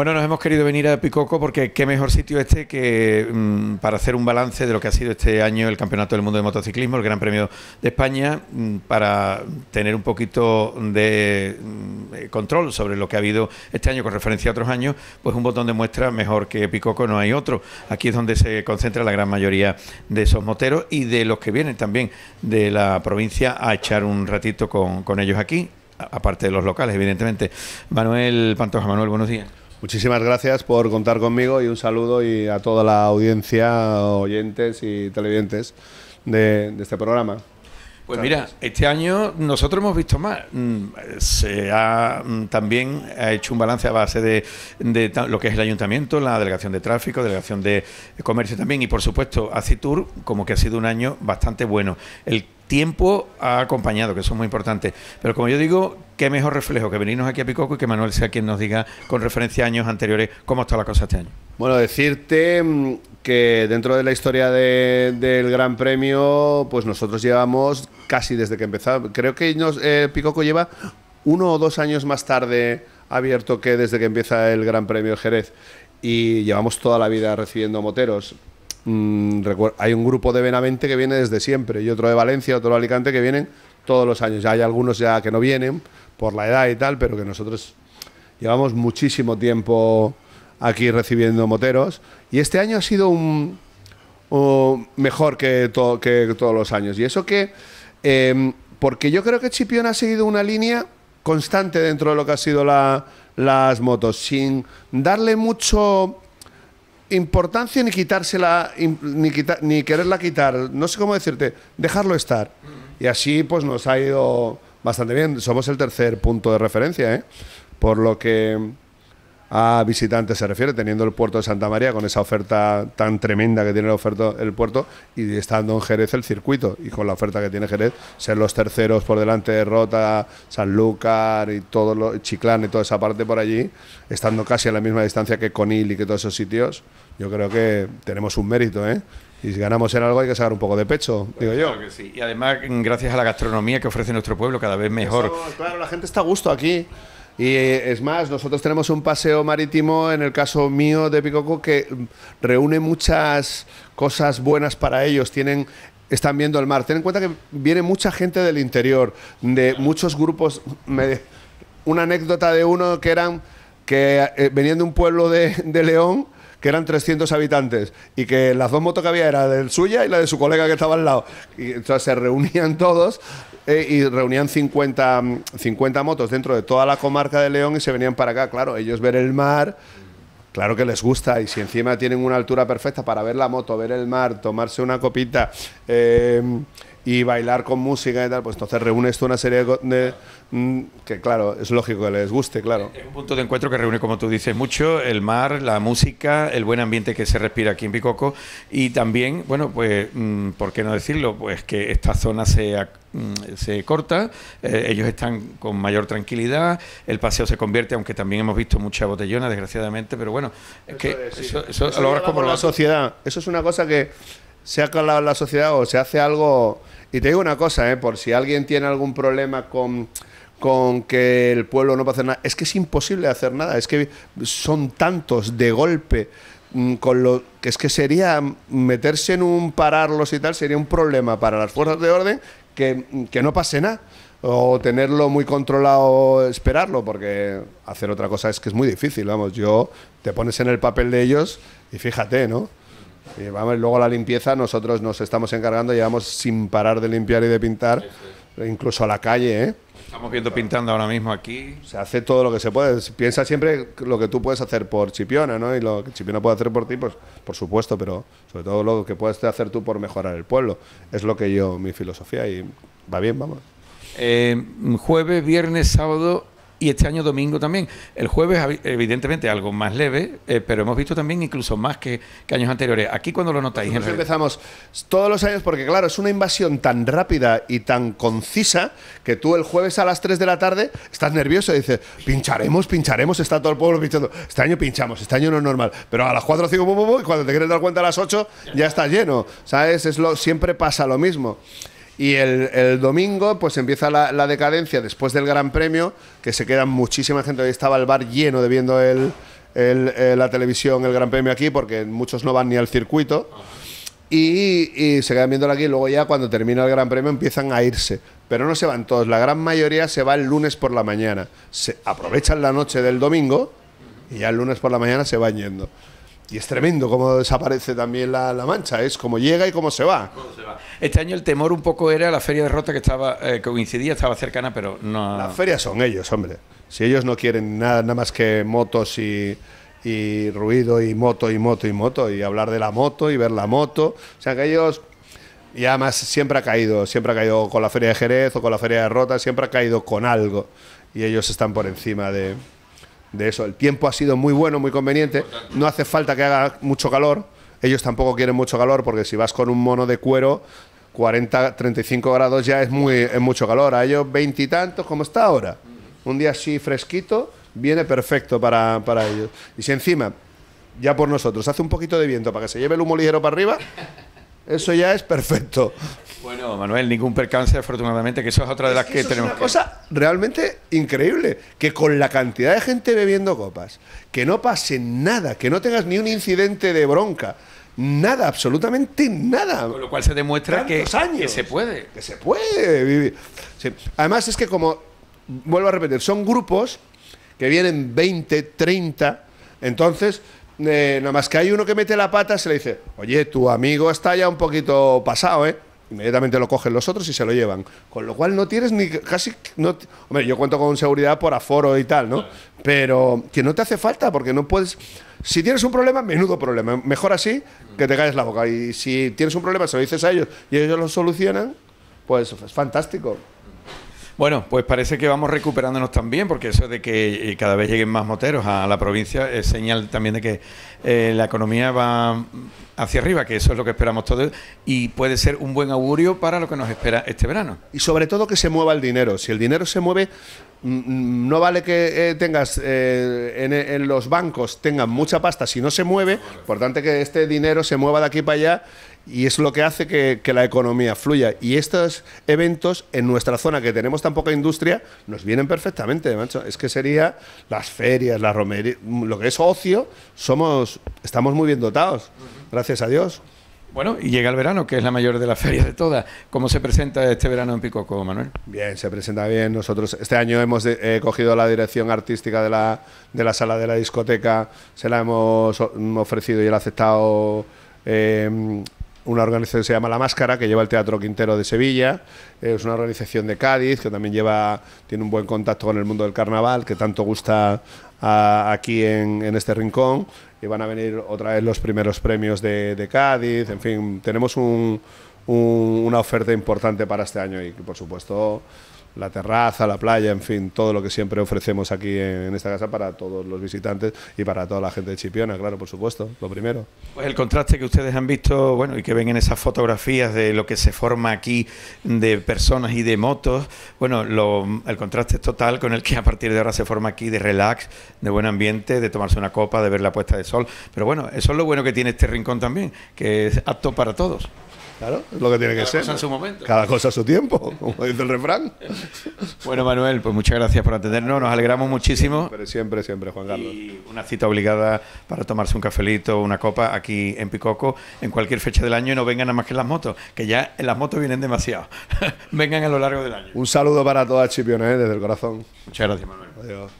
Bueno, nos hemos querido venir a Picoco porque qué mejor sitio este que mm, para hacer un balance de lo que ha sido este año el Campeonato del Mundo de Motociclismo, el Gran Premio de España, mm, para tener un poquito de mm, eh, control sobre lo que ha habido este año con referencia a otros años, pues un botón de muestra mejor que Picoco no hay otro. Aquí es donde se concentra la gran mayoría de esos moteros y de los que vienen también de la provincia a echar un ratito con ellos aquí aparte de los locales, evidentemente. Manuel Pantoja, Manuel, buenos días. Muchísimas gracias por contar conmigo y un saludo y a toda la audiencia, oyentes y televidentes de, de este programa. Pues mira, este año nosotros hemos visto más. Mm, se ha mm, también ha hecho un balance a base de, de, lo que es el ayuntamiento, la delegación de tráfico, delegación de comercio también y por supuesto ACITUR, como que ha sido un año bastante bueno. El tiempo ha acompañado, que eso es muy importante. Pero como yo digo, qué mejor reflejo que venirnos aquí a Picoco y que Manuel sea quien nos diga con referencia a años anteriores cómo está la cosa este año. Bueno, decirte mm, que dentro de la historia del Gran Premio, pues nosotros llevamos casi desde que empezamos. Creo que eh, Picoco lleva uno o dos años más tarde abierto que desde que empieza el Gran Premio Jerez. Y llevamos toda la vida recibiendo moteros. Mm, hay un grupo de Benavente que viene desde siempre y otro de Valencia, otro de Alicante que vienen todos los años. Ya hay algunos ya que no vienen por la edad y tal, pero que nosotros llevamos muchísimo tiempo aquí recibiendo moteros y este año ha sido un, mejor que, todos los años. Y eso que, em, porque yo creo que Chipión ha seguido una línea constante dentro de lo que ha sido las motos, sin darle mucho importancia ni quitársela, ni, ni quererla quitar, no sé cómo decirte, dejarlo estar. Y así pues nos ha ido bastante bien, somos el tercer punto de referencia, ¿eh? por lo que a visitantes se refiere, teniendo el puerto de Santa María con esa oferta tan tremenda que tiene el, oferta, el puerto y estando en Jerez el circuito y con la oferta que tiene Jerez, ser los terceros por delante de Rota, Sanlúcar y todo lo, Chiclán y toda esa parte por allí, estando casi a la misma distancia que Conil y que todos esos sitios, yo creo que tenemos un mérito, ¿eh? Y si ganamos en algo hay que sacar un poco de pecho, digo yo. Y además, mm, gracias a la gastronomía que ofrece nuestro pueblo, cada vez mejor. claro, la gente está a gusto aquí. Y eh, es más, nosotros tenemos un paseo marítimo, en el caso mío de Picoco, que mm, reúne muchas cosas buenas para ellos. Tienen están viendo el mar. Ten en cuenta que viene mucha gente del interior, de muchos grupos. Me, una anécdota de uno que eran que eh, de un pueblo de, León que eran 300 habitantes y que las dos motos que había era de suya y la de su colega que estaba al lado. Y entonces se reunían todos eh, y reunían 50, motos dentro de toda la comarca de León y se venían para acá. Claro, ellos ver el mar, claro que les gusta y si encima tienen una altura perfecta para ver la moto, ver el mar, tomarse una copita. Eh, y bailar con música y tal, pues entonces reúnes tú una serie de, mm, que claro, es lógico que les guste, claro. Es un punto de encuentro que reúne, como tú dices, mucho el mar, la música, el buen ambiente que se respira aquí en Picoco... y también, bueno, pues, mm, ¿por qué no decirlo? Pues que esta zona se mm, se corta, eh, ellos están con mayor tranquilidad, el paseo se convierte, aunque también hemos visto mucha botellona, desgraciadamente, pero bueno, es que eso, como la sociedad. Eso es una cosa que se ha calado la sociedad o se hace algo y te digo una cosa, ¿eh? por si alguien tiene algún problema con, con que el pueblo no pase hacer nada, es que es imposible hacer nada, es que son tantos de golpe mm, con lo que es que sería meterse en un pararlos y tal sería un problema para las fuerzas de orden mm, que no pase nada o tenerlo muy controlado, esperarlo, porque hacer otra cosa es que es muy difícil, vamos, yo te pones en el papel de ellos y fíjate, ¿no? luego la limpieza, nosotros nos estamos encargando, llevamos sin parar de limpiar y de pintar, incluso a la calle. ¿eh? Estamos viendo pintando ahora mismo aquí. Se hace todo lo que se puede. Piensa siempre lo que tú puedes hacer por Chipiona, ¿no? Y lo que Chipiona puede hacer por ti, pues por supuesto, pero sobre todo lo que puedes hacer tú por mejorar el pueblo. Es lo que yo, mi filosofía, y va bien, vamos. Eh, jueves, viernes, sábado y este año domingo también. El jueves, evidentemente, algo más leve, eh, pero hemos visto también incluso más que, años anteriores. Aquí cuando lo notáis. empezamos todos los años porque, claro, es una invasión tan rápida y tan concisa que tú el jueves a las 3 de la tarde estás nervioso y dices, pincharemos, pincharemos, está todo el pueblo pinchando. Este año pinchamos, este año no es normal, pero a las 4 o 5, y cuando te quieres dar cuenta a las 8 ya está lleno, ¿sabes? Es lo, siempre pasa lo mismo. Y el, domingo, pues empieza la, decadencia después del Gran Premio, que se queda muchísima gente. Hoy estaba el bar lleno de viendo eh, la televisión, el Gran Premio aquí, porque muchos no van ni al circuito. Y, se quedan viéndolo aquí. Luego, ya cuando termina el Gran Premio, empiezan a irse. Pero no se van todos. La gran mayoría se va el lunes por la mañana. Se aprovechan la noche del domingo y ya el lunes por la mañana se van yendo. Y es tremendo cómo desaparece también la, mancha, es como llega y cómo se va. Este año el temor un poco era la feria de Rota que estaba eh, coincidía, estaba cercana, pero no. Las ferias son ellos, hombre. Si ellos no quieren nada, nada más que motos y, y ruido y moto y moto y moto y hablar de la moto y ver la moto. O sea que ellos y además siempre ha caído, siempre ha caído con la feria de Jerez o con la feria de Rota, siempre ha caído con algo y ellos están por encima de de eso. El tiempo ha sido muy bueno, muy conveniente. No hace falta que haga mucho calor. Ellos tampoco quieren mucho calor porque si vas con un mono de cuero, 40, 35 grados ya es, muy, mucho calor. A ellos veintitantos como está ahora. Un día así fresquito viene perfecto para, para ellos. Y si encima, ya por nosotros, hace un poquito de viento para que se lleve el humo ligero para arriba, eso ya es perfecto. Bueno, Manuel, ningún percance, afortunadamente, que eso es otra de las que, tenemos. Es una cosa realmente increíble, que con la cantidad de gente bebiendo copas, que no pase nada, que no tengas ni un incidente de bronca, nada, absolutamente nada. lo cual se demuestra que, se puede. Que se puede vivir. Además es que como, vuelvo a repetir, son grupos que vienen 20, 30, entonces eh, nada más que hay uno que mete la pata, se le dice, oye, tu amigo está ya un poquito pasado, ¿eh? Inmediatamente lo cogen los otros y se lo llevan. Con lo cual no tienes ni casi. No, hombre, yo cuento con seguridad por aforo y tal, ¿no? Pero que no te hace falta porque no puedes. Si tienes un problema, menudo problema. Mejor así que te caes la boca. Y si tienes un problema, se lo dices a ellos y ellos lo solucionan, pues es fantástico. Bueno, pues parece que vamos recuperándonos también, porque eso de que eh, cada vez lleguen más moteros a la provincia es señal también de que eh, la economía va hacia arriba, que eso es lo que esperamos todos, y puede ser un buen augurio para lo que nos espera este verano. Y sobre todo que se mueva el dinero. Si el dinero se mueve, Mm, mm, no vale que eh, tengas eh, en, los bancos tengan mucha pasta si no se mueve, Importante que este dinero se mueva de aquí para allá y es lo que hace que, la economía fluya. Y estos eventos en nuestra zona que tenemos tan poca industria nos vienen perfectamente, Es que sería las ferias, la romería lo que es ocio, somos, estamos muy bien dotados, gracias a Dios. Bueno, y llega el verano, que es la mayor de las ferias de todas. ¿Cómo se presenta este verano en Picoco, Manuel? Bien, se presenta bien. Nosotros este año hemos cogido la dirección artística de la, de la sala de la discoteca, se la hemos mm, ofrecido y él ha aceptado eh, una organización que se llama La Máscara, que lleva el Teatro Quintero de Sevilla, eh, es una organización de Cádiz, que también lleva, tiene un buen contacto con el mundo del carnaval, que tanto gusta aquí en, este rincón, y van a venir otra vez los primeros premios de, Cádiz, en fin, tenemos una oferta importante para este año y, por supuesto, la terraza, la playa, en fin, todo lo que siempre ofrecemos aquí en, esta casa para todos los visitantes y para toda la gente de Chipiona, claro, por supuesto, lo primero. Pues el contraste que ustedes han visto, bueno, y que ven en esas fotografías de lo que se forma aquí de personas y de motos, bueno, el contraste es total con el que a partir de ahora se forma aquí de relax, de buen ambiente, de tomarse una copa, de ver la puesta de sol, pero bueno, eso es lo bueno que tiene este rincón también, que es apto para todos. Claro, es lo que tiene que ser. Cada cosa en su momento. Cada cosa a su tiempo, como dice el refrán. bueno, Manuel, pues muchas gracias por atendernos. Nos alegramos muchísimo. Siempre, siempre, siempre, Juan Carlos. Y una cita obligada para tomarse un cafelito, una copa aquí en Picoco en cualquier fecha del año y no vengan nada más que en las motos, que ya en las motos vienen demasiado. vengan a lo largo del año. Un saludo para todas Chipiones, ¿eh? desde el corazón. Muchas gracias, Manuel. Adiós.